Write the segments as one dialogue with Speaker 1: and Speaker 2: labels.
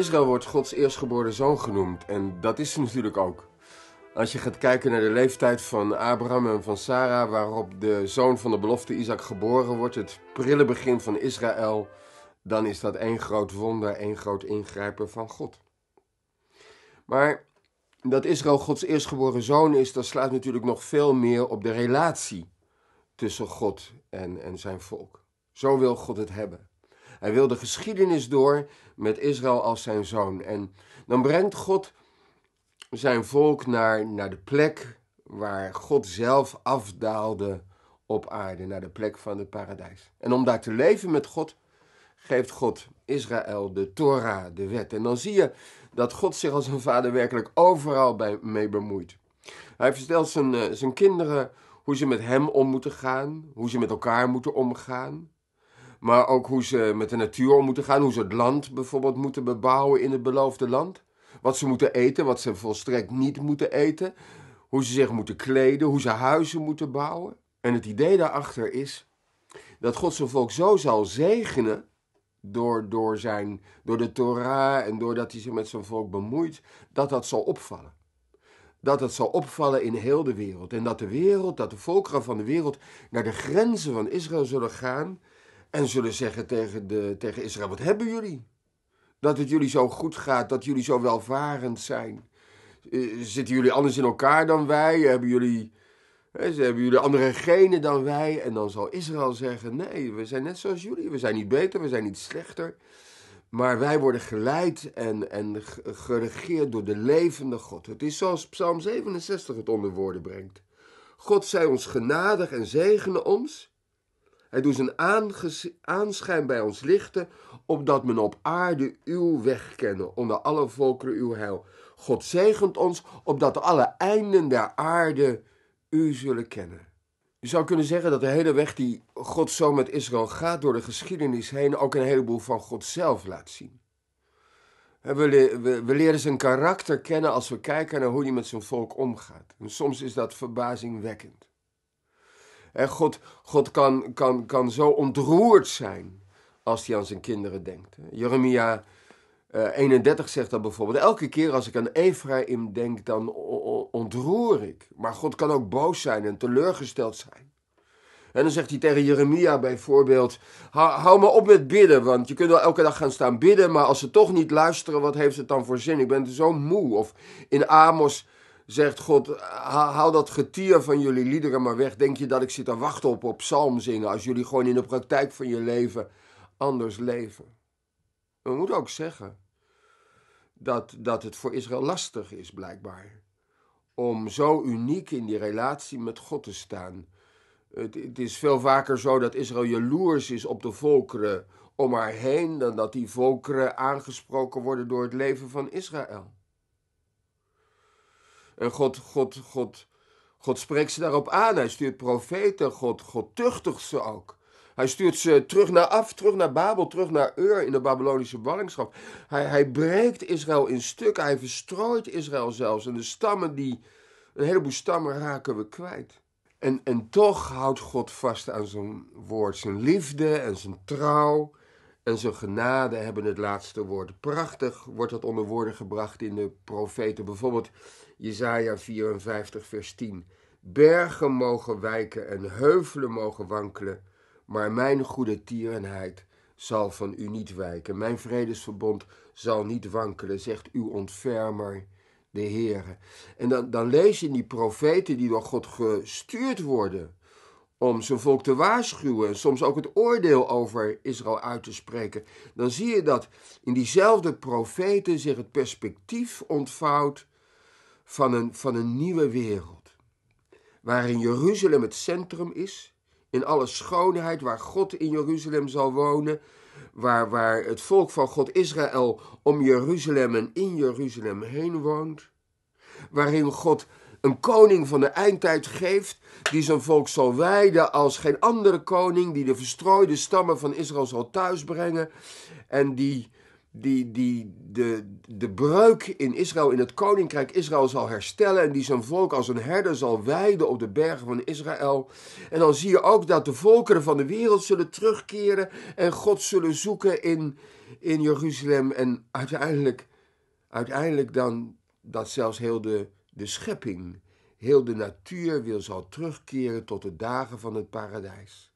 Speaker 1: Israël wordt Gods eerstgeboren zoon genoemd en dat is ze natuurlijk ook. Als je gaat kijken naar de leeftijd van Abraham en van Sarah, waarop de zoon van de belofte Isaac geboren wordt, het prille begin van Israël, dan is dat één groot wonder, één groot ingrijpen van God. Maar dat Israël Gods eerstgeboren zoon is, dat slaat natuurlijk nog veel meer op de relatie tussen God en, en zijn volk. Zo wil God het hebben. Hij wil de geschiedenis door met Israël als zijn zoon. En dan brengt God zijn volk naar, naar de plek waar God zelf afdaalde op aarde, naar de plek van het paradijs. En om daar te leven met God, geeft God Israël de Torah, de wet. En dan zie je dat God zich als een vader werkelijk overal bij, mee bemoeit. Hij vertelt zijn, eh, zijn kinderen hoe ze met hem om moeten gaan, hoe ze met elkaar moeten omgaan, maar ook hoe ze met de natuur om moeten gaan, hoe ze het land bijvoorbeeld moeten bebouwen in het beloofde land. Wat ze moeten eten, wat ze volstrekt niet moeten eten. Hoe ze zich moeten kleden, hoe ze huizen moeten bouwen. En het idee daarachter is dat God zijn volk zo zal zegenen door, door, zijn, door de Torah en doordat hij zich met zijn volk bemoeit, dat dat zal opvallen. Dat dat zal opvallen in heel de wereld. En dat de wereld, dat de volkeren van de wereld naar de grenzen van Israël zullen gaan en zullen zeggen tegen, de, tegen Israël: Wat hebben jullie? Dat het jullie zo goed gaat, dat jullie zo welvarend zijn. Eh, zitten jullie anders in elkaar dan wij? Hebben jullie, hè, hebben jullie andere genen dan wij? En dan zal Israël zeggen: Nee, we zijn net zoals jullie. We zijn niet beter, we zijn niet slechter. Maar wij worden geleid en, en geregeerd door de levende God. Het is zoals Psalm 67 het onder woorden brengt. God zij ons genadig en zegene ons hij doet zijn aanschijn bij ons lichten, opdat men op aarde uw weg kennen, onder alle volkeren uw heil. God zegent ons, opdat alle einden der aarde u zullen kennen. Je zou kunnen zeggen dat de hele weg die God zo met Israël gaat door de geschiedenis heen ook een heleboel van God zelf laat zien. We, leren zijn karakter kennen als we kijken naar hoe hij met zijn volk omgaat. En soms is dat verbazingwekkend. God, God kan, kan, kan zo ontroerd zijn als hij aan zijn kinderen denkt. Jeremia 31 eh, zegt dat bijvoorbeeld. Elke keer als ik aan Efraïm denk, dan ontroer ik. Maar God kan ook boos zijn en teleurgesteld zijn. En dan zegt hij tegen Jeremia bijvoorbeeld: Hou me op met bidden, want je kunt wel elke dag gaan staan bidden, maar als ze toch niet luisteren, wat heeft het dan voor zin? Ik ben zo moe. Of in Amos zegt God, haal dat getier van jullie liederen maar weg. Denk je dat ik zit te wachten op, op psalm zingen als jullie gewoon in de praktijk van je leven anders leven? We moeten ook zeggen dat, dat het voor Israël lastig is, blijkbaar, om zo uniek in die relatie met God te staan. Het, het is veel vaker zo dat Israël jaloers is op de volkeren om haar heen dan dat die volkeren aangesproken worden door het leven van Israël. En eh, God, God, God, God spreekt ze daarop aan. Hij stuurt profeten, God, God tuchtigt ze ook. Hij stuurt ze terug naar af, terug naar Babel, terug naar Ur in de Babylonische ballingschap. Hij, hij breekt Israël in stukken, hij verstrooit Israël zelfs. En de stammen die, een heleboel stammen raken we kwijt. En, en toch houdt God vast aan zijn woord, zijn liefde en zijn trouw en zijn genade hebben het laatste woord. Prachtig wordt dat onder woorden gebracht in de profeten, bijvoorbeeld Jesaja 54, vers 10. Bergen mogen wijken en heuvelen mogen wankelen, maar mijn goede tierenheid zal van u niet wijken. Mijn vredesverbond zal niet wankelen, zegt uw ontfermer, de Heere. En dan, dan lees je in die profeten die door God gestuurd worden om zijn volk te waarschuwen, soms ook het oordeel over Israël uit te spreken, dan zie je dat in diezelfde profeten zich het perspectief ontvouwt van een, van een nieuwe wereld, waarin Jeruzalem het centrum is, in alle schoonheid, waar God in Jeruzalem zal wonen, waar, waar het volk van God Israël om Jeruzalem en in Jeruzalem heen woont, waarin God een koning van de eindtijd geeft, die zijn volk zal wijden als geen andere koning, die de verstrooide stammen van Israël zal thuisbrengen en die, die, die de, de breuk in Israël, in het koninkrijk Israël zal herstellen en die zijn volk als een herder zal wijden op de bergen van Israël. En dan zie je ook dat de volkeren van de wereld zullen terugkeren en God zullen zoeken in, in Jeruzalem en uiteindelijk, uiteindelijk dan dat zelfs heel de de schepping, heel de natuur wil zal terugkeren tot de dagen van het paradijs.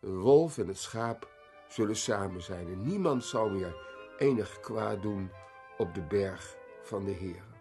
Speaker 1: Een wolf en het schaap zullen samen zijn en niemand zal meer enig kwaad doen op de berg van de Heer.